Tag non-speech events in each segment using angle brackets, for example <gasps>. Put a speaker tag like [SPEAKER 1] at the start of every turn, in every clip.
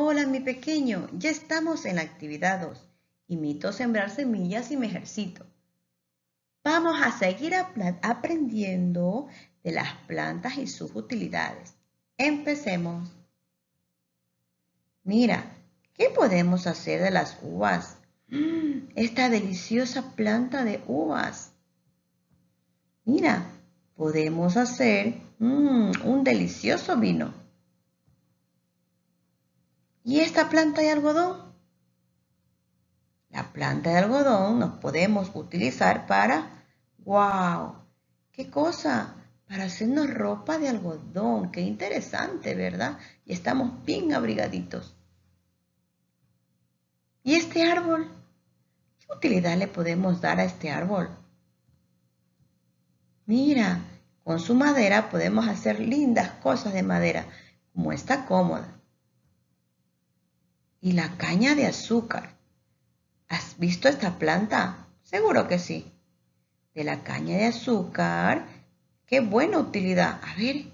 [SPEAKER 1] Hola, mi pequeño, ya estamos en la actividad 2. Imito sembrar semillas y me ejercito. Vamos a seguir aprendiendo de las plantas y sus utilidades. Empecemos. Mira, ¿qué podemos hacer de las uvas? <gasps> Esta deliciosa planta de uvas. Mira, podemos hacer mm, un delicioso vino. ¿Y esta planta de algodón? La planta de algodón nos podemos utilizar para, wow, qué cosa, para hacernos ropa de algodón, qué interesante, ¿verdad? Y estamos bien abrigaditos. ¿Y este árbol? ¿Qué utilidad le podemos dar a este árbol? Mira, con su madera podemos hacer lindas cosas de madera, como esta cómoda y la caña de azúcar. ¿Has visto esta planta? Seguro que sí. De la caña de azúcar, qué buena utilidad. A ver,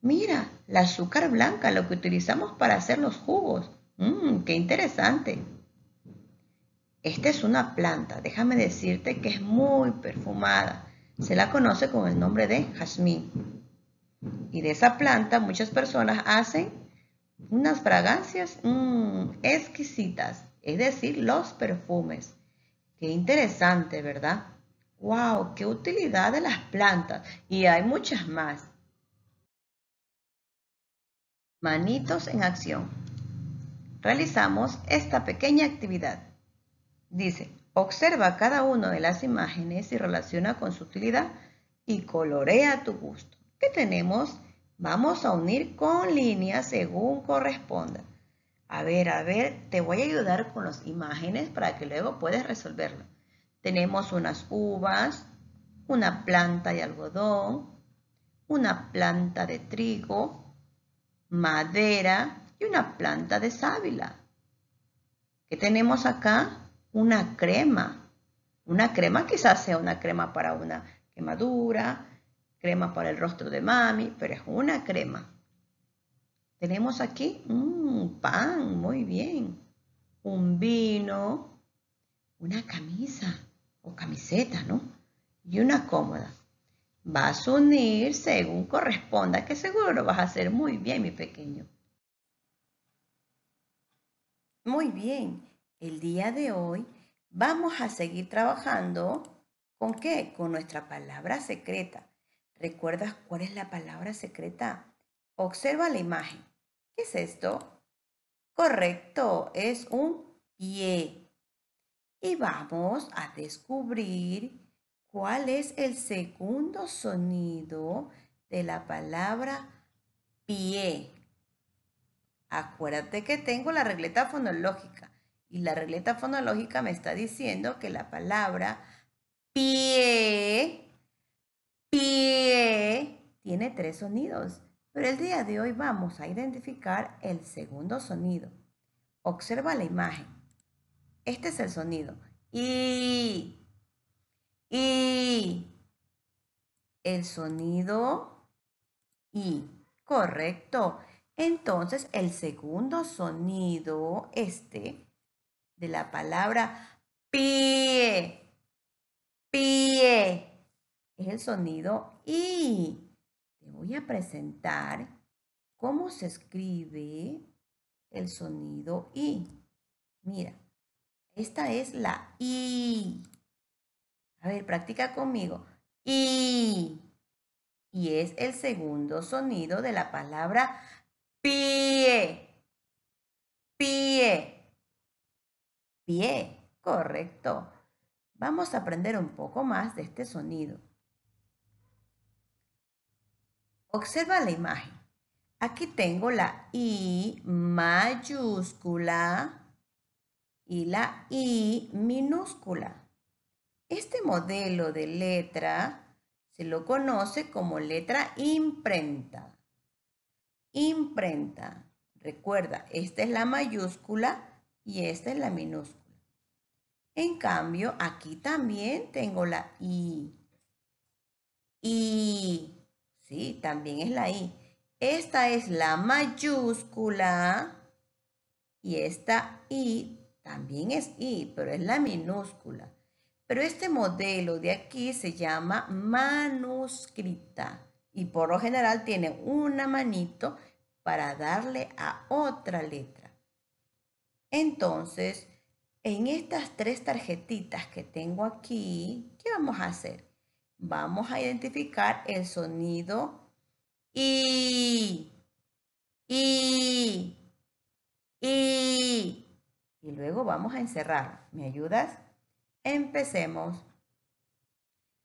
[SPEAKER 1] mira, la azúcar blanca, lo que utilizamos para hacer los jugos. Mmm, qué interesante. Esta es una planta, déjame decirte que es muy perfumada. Se la conoce con el nombre de jazmín. Y de esa planta muchas personas hacen unas fragancias mm, exquisitas, es decir, los perfumes. Qué interesante, ¿verdad? ¡Wow! ¡Qué utilidad de las plantas! Y hay muchas más. Manitos en acción. Realizamos esta pequeña actividad. Dice, observa cada una de las imágenes y relaciona con su utilidad y colorea a tu gusto. ¿Qué tenemos? Vamos a unir con líneas según corresponda. A ver, a ver, te voy a ayudar con las imágenes para que luego puedas resolverlo. Tenemos unas uvas, una planta de algodón, una planta de trigo, madera y una planta de sábila. ¿Qué tenemos acá? Una crema. Una crema quizás sea una crema para una quemadura, crema para el rostro de mami, pero es una crema. Tenemos aquí un mm, pan, muy bien, un vino, una camisa o camiseta, ¿no? Y una cómoda. Vas a unir según corresponda, que seguro lo vas a hacer muy bien, mi pequeño. Muy bien, el día de hoy vamos a seguir trabajando con qué? Con nuestra palabra secreta. ¿Recuerdas cuál es la palabra secreta? Observa la imagen. ¿Qué es esto? Correcto, es un pie. Y vamos a descubrir cuál es el segundo sonido de la palabra pie. Acuérdate que tengo la regleta fonológica y la regleta fonológica me está diciendo que la palabra pie Pie tiene tres sonidos, pero el día de hoy vamos a identificar el segundo sonido. Observa la imagen. Este es el sonido. I. I. El sonido I. Correcto. Entonces, el segundo sonido, este, de la palabra pie. Pie es el sonido I. Te voy a presentar cómo se escribe el sonido I. Mira, esta es la I. A ver, practica conmigo. I. Y es el segundo sonido de la palabra pie. Pie. Pie. Correcto. Vamos a aprender un poco más de este sonido. Observa la imagen. Aquí tengo la I mayúscula y la I minúscula. Este modelo de letra se lo conoce como letra imprenta. Imprenta. Recuerda, esta es la mayúscula y esta es la minúscula. En cambio, aquí también tengo la I. I Sí, también es la I. Esta es la mayúscula y esta I también es I, pero es la minúscula. Pero este modelo de aquí se llama manuscrita y por lo general tiene una manito para darle a otra letra. Entonces, en estas tres tarjetitas que tengo aquí, ¿qué vamos a hacer? vamos a identificar el sonido I, I, I. Y luego vamos a encerrar. ¿Me ayudas? Empecemos.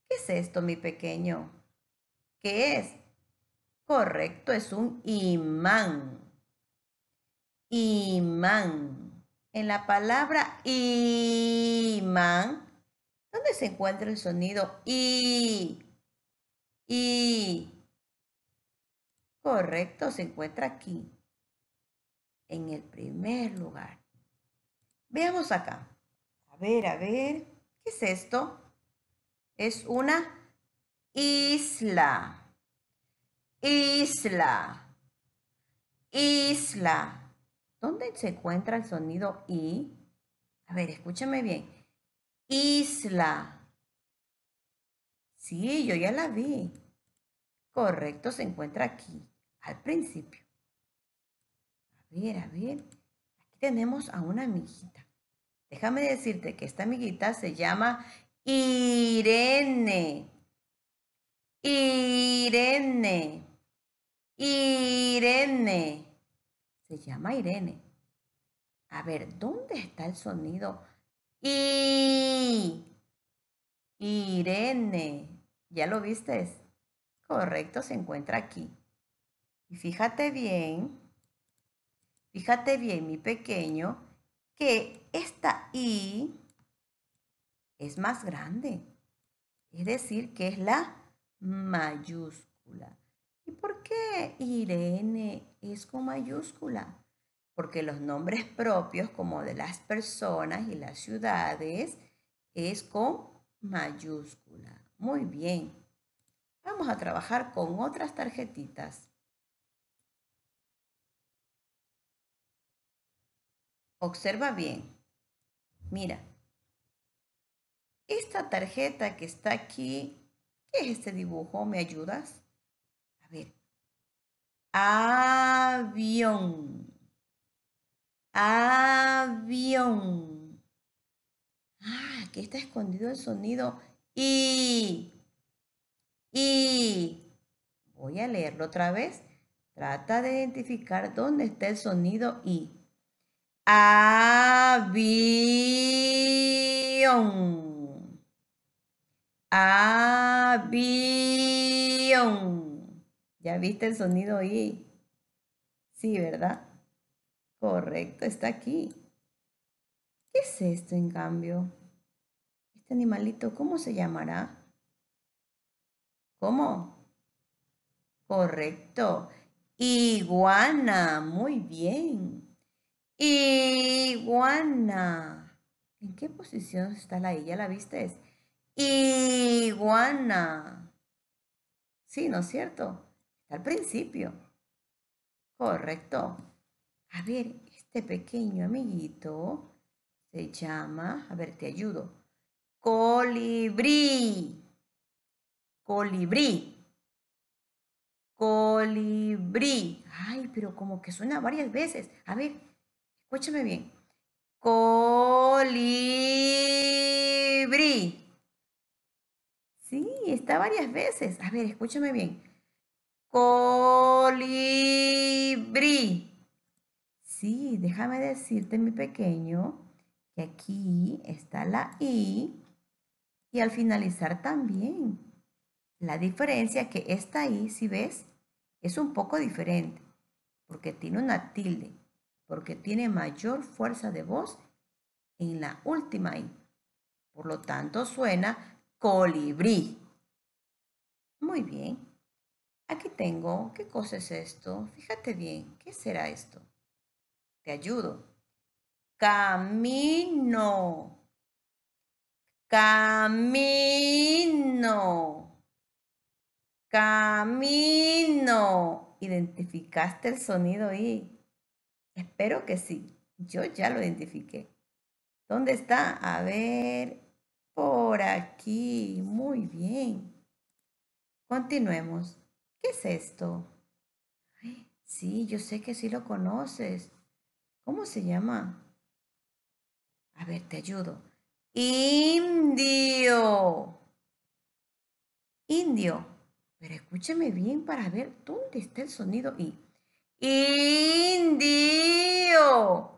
[SPEAKER 1] ¿Qué es esto, mi pequeño? ¿Qué es? Correcto, es un imán. Imán. En la palabra imán ¿Dónde se encuentra el sonido I? I. Correcto, se encuentra aquí. En el primer lugar. Veamos acá. A ver, a ver. ¿Qué es esto? Es una isla. Isla. Isla. ¿Dónde se encuentra el sonido I? A ver, escúchame bien. Isla. Sí, yo ya la vi. Correcto, se encuentra aquí, al principio. A ver, a ver. Aquí tenemos a una amiguita. Déjame decirte que esta amiguita se llama Irene. Irene. Irene. Se llama Irene. A ver, ¿dónde está el sonido? I. Irene. ¿Ya lo viste? Correcto, se encuentra aquí. Y fíjate bien, fíjate bien, mi pequeño, que esta I es más grande. Es decir, que es la mayúscula. ¿Y por qué Irene es con mayúscula? porque los nombres propios, como de las personas y las ciudades, es con mayúscula. Muy bien. Vamos a trabajar con otras tarjetitas. Observa bien. Mira. Esta tarjeta que está aquí, ¿qué es este dibujo? ¿Me ayudas? A ver. Avión. Avión. Ah, aquí está escondido el sonido I. I. Voy a leerlo otra vez. Trata de identificar dónde está el sonido I. Avión. Avión. ¿Ya viste el sonido I? Sí, ¿verdad? Correcto, está aquí. ¿Qué es esto en cambio? Este animalito, ¿cómo se llamará? ¿Cómo? Correcto. Iguana, muy bien. Iguana. ¿En qué posición está la I? ¿Ya la viste? Iguana. Sí, ¿no es cierto? Está al principio. Correcto. A ver, este pequeño amiguito se llama, a ver, te ayudo, colibrí, colibrí, colibrí. Ay, pero como que suena varias veces. A ver, escúchame bien. Colibrí. Sí, está varias veces. A ver, escúchame bien. Colibrí. Sí, déjame decirte, mi pequeño, que aquí está la I y al finalizar también. La diferencia que esta I, si ves, es un poco diferente porque tiene una tilde, porque tiene mayor fuerza de voz en la última I. Por lo tanto, suena colibrí. Muy bien. Aquí tengo, ¿qué cosa es esto? Fíjate bien, ¿qué será esto? Te ayudo. Camino. Camino. Camino. ¿Identificaste el sonido I? Espero que sí. Yo ya lo identifiqué. ¿Dónde está? A ver, por aquí. Muy bien. Continuemos. ¿Qué es esto? Sí, yo sé que sí lo conoces. ¿Cómo se llama? A ver, te ayudo. Indio. Indio. Pero escúchame bien para ver dónde está el sonido I. Indio.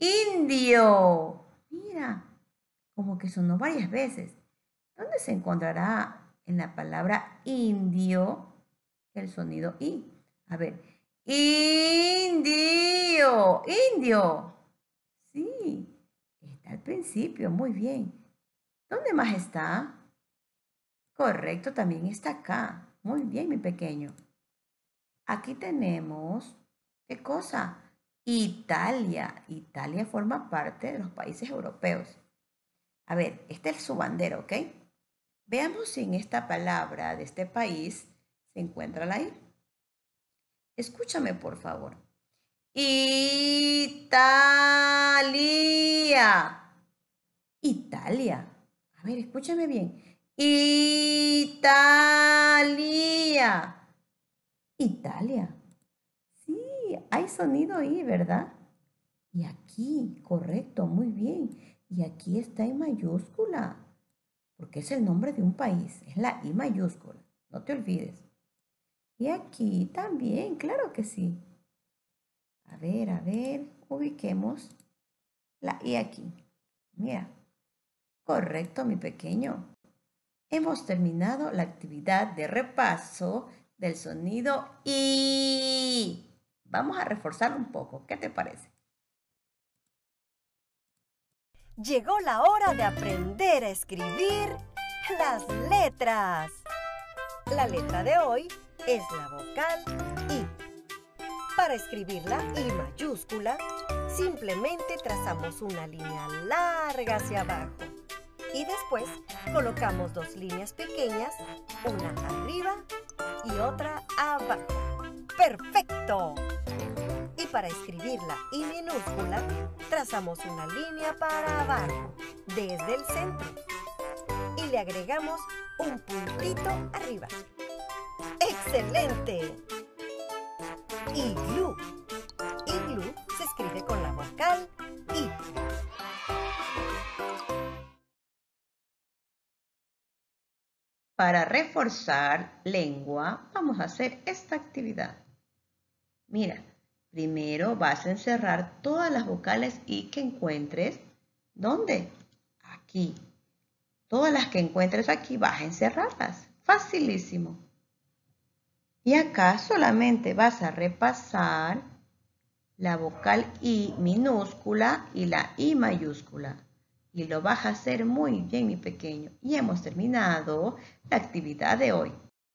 [SPEAKER 1] Indio. Mira, como que sonó varias veces. ¿Dónde se encontrará en la palabra indio el sonido I? A ver, Indio, indio. Sí, está al principio, muy bien. ¿Dónde más está? Correcto, también está acá. Muy bien, mi pequeño. Aquí tenemos, ¿qué cosa? Italia. Italia forma parte de los países europeos. A ver, este es su bandera, ¿ok? Veamos si en esta palabra de este país se encuentra la I. Escúchame, por favor. Italia. Italia. A ver, escúchame bien. Italia. Italia. Sí, hay sonido ahí, ¿verdad? Y aquí, correcto, muy bien. Y aquí está en mayúscula, porque es el nombre de un país, es la I mayúscula, no te olvides. Y aquí también, claro que sí. A ver, a ver, ubiquemos la I aquí. Mira. Correcto, mi pequeño. Hemos terminado la actividad de repaso del sonido I. Vamos a reforzar un poco. ¿Qué te parece? Llegó la hora de aprender a escribir las letras. La letra de hoy es la vocal I. Para escribir la I mayúscula, simplemente trazamos una línea larga hacia abajo y después colocamos dos líneas pequeñas, una arriba y otra abajo. ¡Perfecto! Y para escribir la I minúscula, trazamos una línea para abajo, desde el centro, y le agregamos un puntito arriba. ¡Excelente! Iglu Iglu se escribe con la vocal I. Para reforzar lengua, vamos a hacer esta actividad. Mira, primero vas a encerrar todas las vocales I que encuentres. ¿Dónde? Aquí. Todas las que encuentres aquí vas a encerrarlas. Facilísimo. Y acá solamente vas a repasar la vocal I minúscula y la I mayúscula. Y lo vas a hacer muy bien, mi pequeño. Y hemos terminado la actividad de hoy.